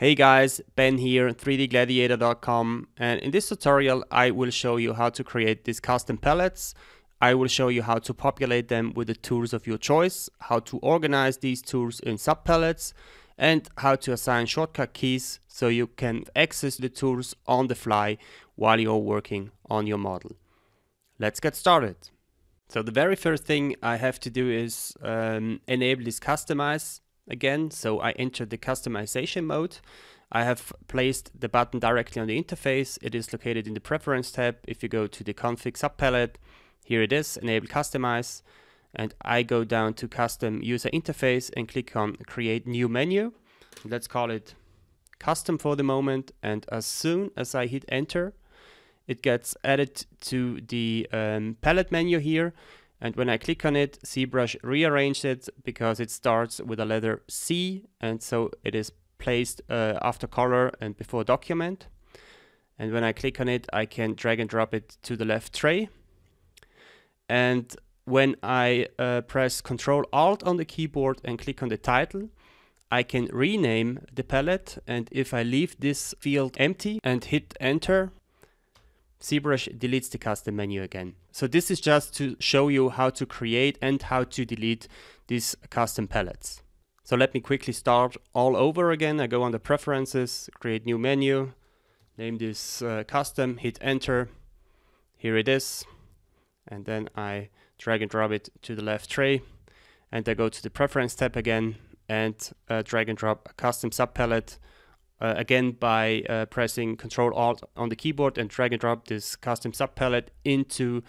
Hey guys, Ben here, 3dgladiator.com and in this tutorial I will show you how to create these custom palettes. I will show you how to populate them with the tools of your choice, how to organize these tools in sub-palettes and how to assign shortcut keys so you can access the tools on the fly while you're working on your model. Let's get started. So the very first thing I have to do is um, enable this customize again. So I entered the customization mode. I have placed the button directly on the interface. It is located in the preference tab. If you go to the config sub palette, here it is, enable customize. And I go down to custom user interface and click on create new menu. Let's call it custom for the moment. And as soon as I hit enter, it gets added to the um, palette menu here and when I click on it, ZBrush rearranged it because it starts with a letter C and so it is placed uh, after color and before document. And when I click on it, I can drag and drop it to the left tray. And when I uh, press Ctrl Alt on the keyboard and click on the title, I can rename the palette. And if I leave this field empty and hit enter, ZBrush deletes the custom menu again. So this is just to show you how to create and how to delete these custom palettes. So let me quickly start all over again. I go on the preferences, create new menu, name this uh, custom, hit enter. Here it is. And then I drag and drop it to the left tray. And I go to the preference tab again and uh, drag and drop a custom sub palette uh, again by uh, pressing Control Alt on the keyboard and drag and drop this custom sub palette into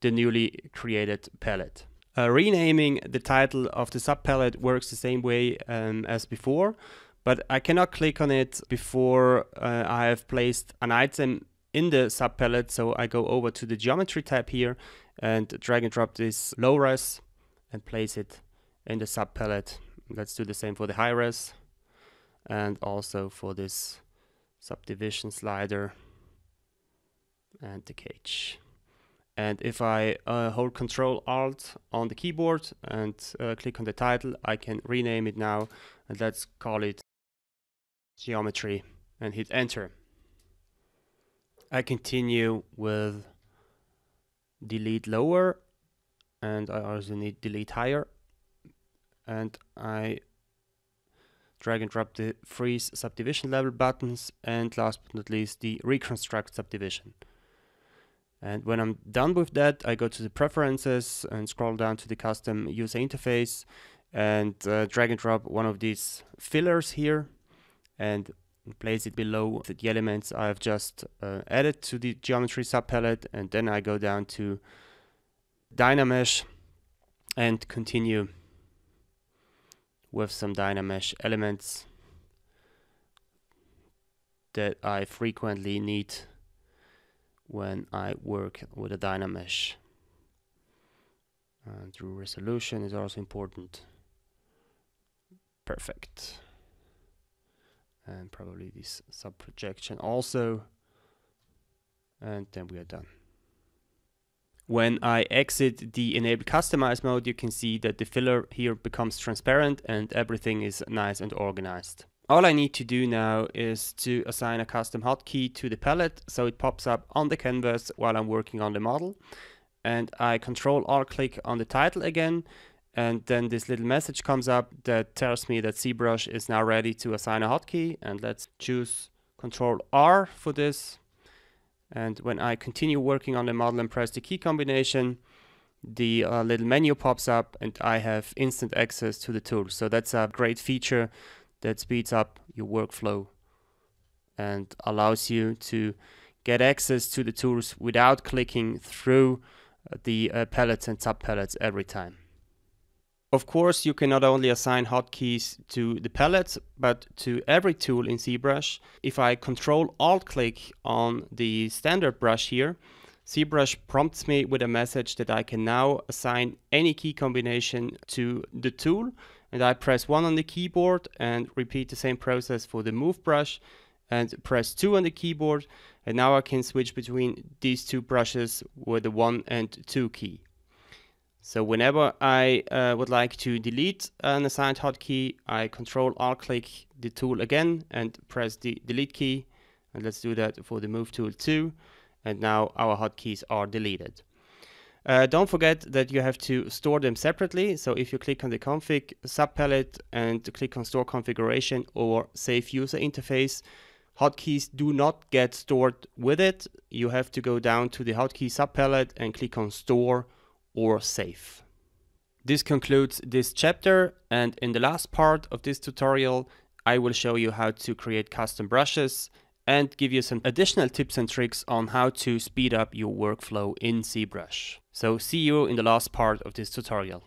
the newly created palette. Uh, renaming the title of the sub palette works the same way um, as before, but I cannot click on it before uh, I have placed an item in the sub palette. So I go over to the geometry tab here and drag and drop this low res and place it in the sub palette. Let's do the same for the high res and also for this subdivision slider and the cage. And if I uh, hold Control Alt on the keyboard and uh, click on the title, I can rename it now and let's call it geometry and hit enter. I continue with delete lower and I also need delete higher and I drag and drop the freeze subdivision level buttons, and last but not least the reconstruct subdivision. And when I'm done with that, I go to the preferences and scroll down to the custom user interface and uh, drag and drop one of these fillers here and place it below the elements I've just uh, added to the geometry subpalette. And then I go down to Dynamesh and continue with some Dynamesh elements that I frequently need when I work with a Dynamesh. And through resolution is also important. Perfect. And probably this sub projection also. And then we are done. When I exit the enable customize mode, you can see that the filler here becomes transparent and everything is nice and organized. All I need to do now is to assign a custom hotkey to the palette so it pops up on the canvas while I'm working on the model. And I control R click on the title again and then this little message comes up that tells me that ZBrush is now ready to assign a hotkey and let's choose Control R for this and when I continue working on the model and press the key combination, the uh, little menu pops up and I have instant access to the tool. So that's a great feature that speeds up your workflow and allows you to get access to the tools without clicking through the uh, palettes and sub palettes every time. Of course, you can not only assign hotkeys to the palettes, but to every tool in ZBrush. If I control alt click on the standard brush here, ZBrush prompts me with a message that I can now assign any key combination to the tool. And I press 1 on the keyboard and repeat the same process for the move brush and press 2 on the keyboard. And now I can switch between these two brushes with the 1 and 2 key. So whenever I uh, would like to delete an assigned hotkey, I control R click the tool again and press the delete key. And let's do that for the move tool too. And now our hotkeys are deleted. Uh, don't forget that you have to store them separately. So if you click on the config sub palette and click on store configuration or save user interface, hotkeys do not get stored with it. You have to go down to the hotkey sub palette and click on store or safe. This concludes this chapter and in the last part of this tutorial I will show you how to create custom brushes and give you some additional tips and tricks on how to speed up your workflow in ZBrush. So see you in the last part of this tutorial.